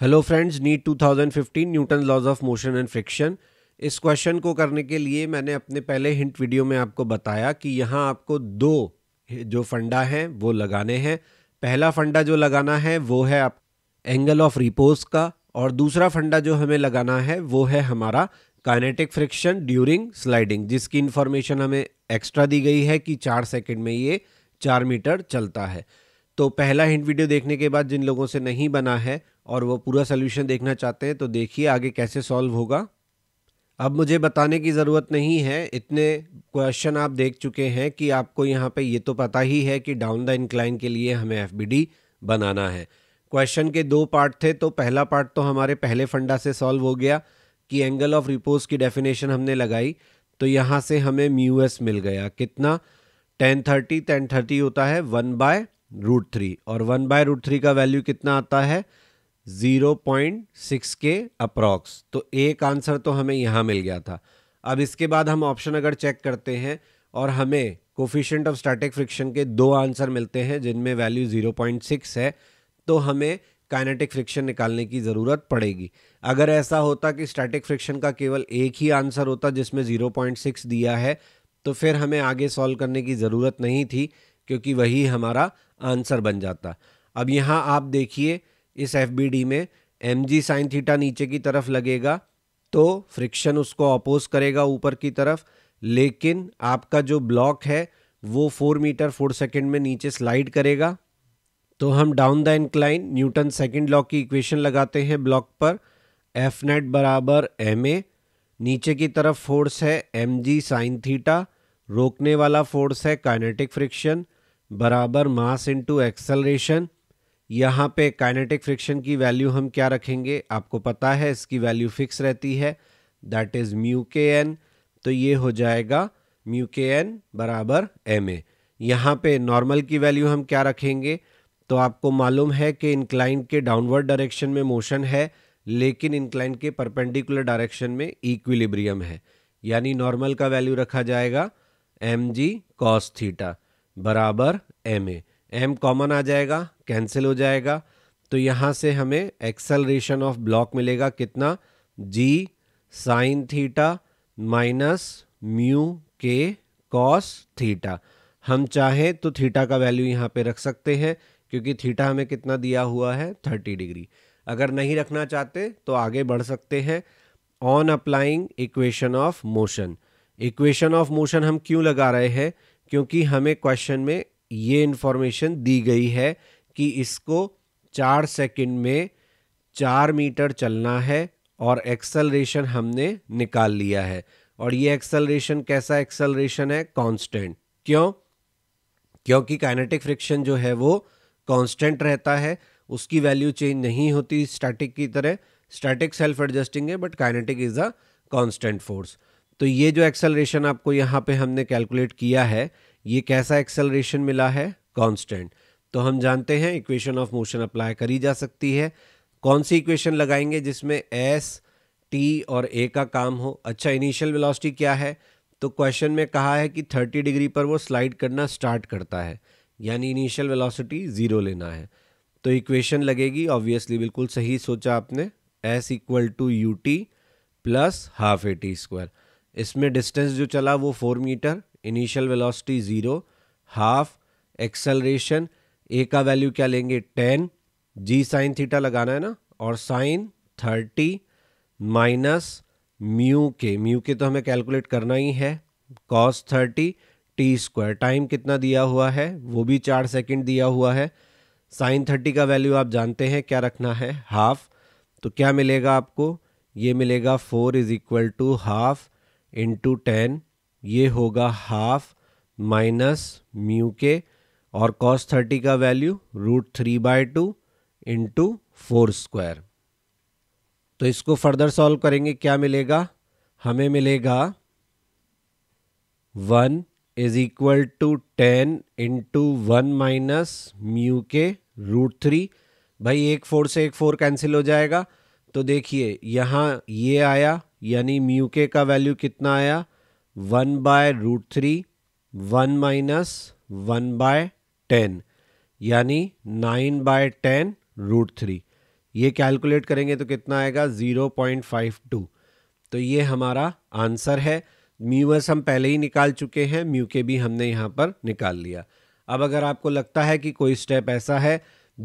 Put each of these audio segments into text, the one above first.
hello friends NEET 2015 Newton laws of motion and friction इस question को करने के लिए मैंने अपने पहले हिंट वीडियो में आपको बताया कि यहाँ आपको दो जो फंडा हैं वो लगाने हैं पहला फंडा जो लगाना है वो है आप एंगल ऑफ रिपोज का और दूसरा फंडा जो हमें लगाना है वो है हमारा काइनेटिक फ्रिक्शन ड्यूरिंग स्लाइडिंग जिसकी इन्फॉर्मेशन हमें एक्स्ट्रा दी गई है कि चार सेकेंड में ये चार मीटर चलता है तो पहला हिंट वीडियो देखने के बाद जिन लोगों से नहीं बना है और वो पूरा सोल्यूशन देखना चाहते हैं तो देखिए आगे कैसे सॉल्व होगा अब मुझे बताने की ज़रूरत नहीं है इतने क्वेश्चन आप देख चुके हैं कि आपको यहाँ पे ये तो पता ही है कि डाउन द इंक्लाइन के लिए हमें एफ बनाना है क्वेश्चन के दो पार्ट थे तो पहला पार्ट तो हमारे पहले फंडा से सॉल्व हो गया कि एंगल ऑफ रिपोज की डेफिनेशन हमने लगाई तो यहाँ से हमें म्यू एस मिल गया कितना टेन थर्टी टेन थर्टी होता है वन बाय रूट थ्री और वन बाय रूट थ्री का वैल्यू कितना आता है ज़ीरो पॉइंट सिक्स के अप्रॉक्स तो एक आंसर तो हमें यहाँ मिल गया था अब इसके बाद हम ऑप्शन अगर चेक करते हैं और हमें कोफिशेंट ऑफ स्टैटिक फ्रिक्शन के दो आंसर मिलते हैं जिनमें वैल्यू ज़ीरो पॉइंट सिक्स है तो हमें काइनेटिक फ्रिक्शन निकालने की ज़रूरत पड़ेगी अगर ऐसा होता कि स्टैटिक फ्रिक्शन का केवल एक ही आंसर होता जिसमें ज़ीरो पॉइंट सिक्स दिया है तो फिर हमें आगे सॉल्व करने की ज़रूरत नहीं थी क्योंकि वही हमारा आंसर बन जाता अब यहाँ आप देखिए इस एफ में एम जी साइन थीटा नीचे की तरफ लगेगा तो फ्रिक्शन उसको अपोज करेगा ऊपर की तरफ लेकिन आपका जो ब्लॉक है वो फोर मीटर फोर सेकेंड में नीचे स्लाइड करेगा तो हम down the incline Newton second law की इक्वेशन लगाते हैं ब्लॉक पर एफ नेट बराबर एम ए नीचे की तरफ फोर्स है एम जी साइन थीटा रोकने वाला फोर्स है काइनेटिक फ्रिक्शन बराबर मास इंटू एक्सेलरेशन यहाँ पे काइनेटिक फ्रिक्शन की वैल्यू हम क्या रखेंगे आपको पता है इसकी वैल्यू फिक्स रहती है that is mu K N तो ये हो जाएगा म्यू के एन बराबर एम ए यहाँ पे नॉर्मल की वैल्यू हम क्या रखेंगे तो आपको मालूम है कि इंक्लाइन के डाउनवर्ड डायरेक्शन में मोशन है लेकिन इंक्लाइन के परपेंडिकुलर डायरेक्शन में इक्विलिब्रियम है यानी नॉर्मल का वैल्यू रखा जाएगा एम जी कॉस थीटा बराबर एम ए एम कॉमन आ जाएगा कैंसिल हो जाएगा तो यहाँ से हमें एक्सेलरेशन ऑफ ब्लॉक मिलेगा कितना G sine theta minus mu K cos theta हम चाहें तो थीटा का वैल्यू यहाँ पे रख सकते हैं क्योंकि थीटा हमें कितना दिया हुआ है थर्टी डिग्री अगर नहीं रखना चाहते तो आगे बढ़ सकते हैं on applying equation of motion equation of motion हम क्यों लगा रहे हैं क्योंकि हमें क्वेश्चन में ये इन्फॉर्मेशन दी गई है कि इसको चार सेकंड में चार मीटर चलना है और एक्सलरेशन हमने निकाल लिया है और ये एक्सलरेशन कैसा एक्सलरेशन है कांस्टेंट क्यों क्योंकि काइनेटिक फ्रिक्शन जो है वो कांस्टेंट रहता है उसकी वैल्यू चेंज नहीं होती स्टैटिक की तरह स्टैटिक सेल्फ एडजस्टिंग है but kinetic is a constant force तो ये जो एक्सेलरेशन आपको यहाँ पे हमने कैलकुलेट किया है ये कैसा एक्सेलरेशन मिला है कांस्टेंट तो हम जानते हैं इक्वेशन ऑफ मोशन अप्लाई करी जा सकती है कौन सी इक्वेशन लगाएंगे जिसमें एस टी और ए का काम हो अच्छा इनिशियल वेलोसिटी क्या है तो क्वेश्चन में कहा है कि 30 डिग्री पर वो स्लाइड करना स्टार्ट करता है यानी इनिशियल वेलोसिटी ज़ीरो लेना है तो इक्वेशन लगेगी ऑब्वियसली बिल्कुल सही सोचा आपने S equal to U T plus half A T square इसमें डिस्टेंस जो चला वो four metre initial velocity zero half acceleration A का वैल्यू क्या लेंगे टेन जी साइन थीटा लगाना है ना और sine thirty minus mu K mu K तो हमें कैलकुलेट करना ही है cos thirty T square time कितना दिया हुआ है वो भी चार सेकंड दिया हुआ है साइन थर्टी का वैल्यू आप जानते हैं क्या रखना है हाफ तो क्या मिलेगा आपको ये मिलेगा four is equal to half into ten ये होगा हाफ माइनस म्यू के और कॉस थर्टी का value root three by two into four square तो इसको फर्दर सॉल्व करेंगे क्या मिलेगा हमें मिलेगा one is equal to ten into one minus mu K root three भाई एक फोर से एक फोर कैंसिल हो जाएगा तो देखिए यहाँ ये आया यानी म्यू के का वैल्यू कितना आया one by root three one minus one by ten यानी nine by ten root three ये कैलकुलेट करेंगे तो कितना आएगा ज़ीरो पॉइंट फाइव टू तो ये हमारा आंसर है म्यू एस हम पहले ही निकाल चुके हैं म्यू के भी हमने यहाँ पर निकाल लिया अब अगर आपको लगता है कि कोई स्टेप ऐसा है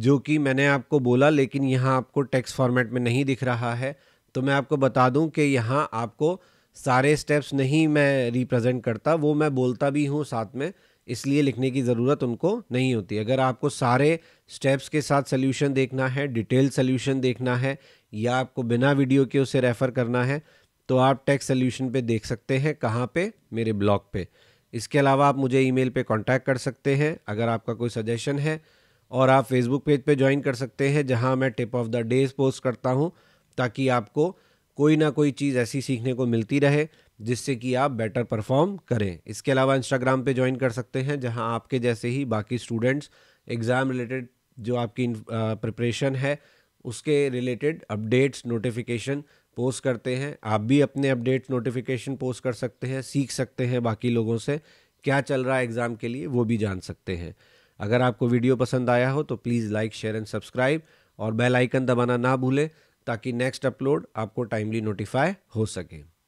जो कि मैंने आपको बोला लेकिन यहाँ आपको टेक्स्ट फॉर्मेट में नहीं दिख रहा है तो मैं आपको बता दूं कि यहाँ आपको सारे स्टेप्स नहीं मैं रिप्रेजेंट करता वो मैं बोलता भी हूँ साथ में इसलिए लिखने की ज़रूरत उनको नहीं होती अगर आपको सारे स्टेप्स के साथ सोल्यूशन देखना है डिटेल सोल्यूशन देखना है या आपको बिना वीडियो के उसे रेफ़र करना है तो आप टेक्स सोल्यूशन पे देख सकते हैं कहाँ पे मेरे ब्लॉग पे इसके अलावा आप मुझे ईमेल पे कांटेक्ट कर सकते हैं अगर आपका कोई सजेशन है और आप फेसबुक पेज पे ज्वाइन कर सकते हैं जहाँ मैं tip of the days post करता हूँ ताकि आपको कोई ना कोई चीज़ ऐसी सीखने को मिलती रहे जिससे कि आप बेटर परफॉर्म करें इसके अलावा इंस्टाग्राम पे ज्वाइन कर सकते हैं जहां आपके जैसे ही बाकी स्टूडेंट्स एग्ज़ाम रिलेटेड जो आपकी प्रिपरेशन है उसके रिलेटेड अपडेट्स नोटिफिकेशन पोस्ट करते हैं आप भी अपने अपडेट्स नोटिफिकेशन पोस्ट कर सकते हैं सीख सकते हैं बाकी लोगों से क्या चल रहा है एग्ज़ाम के लिए वो भी जान सकते हैं अगर आपको वीडियो पसंद आया हो तो please like share and subscribe और बेल आइकन दबाना ना भूलें ताकि नेक्स्ट अपलोड आपको टाइमली नोटिफाई हो सके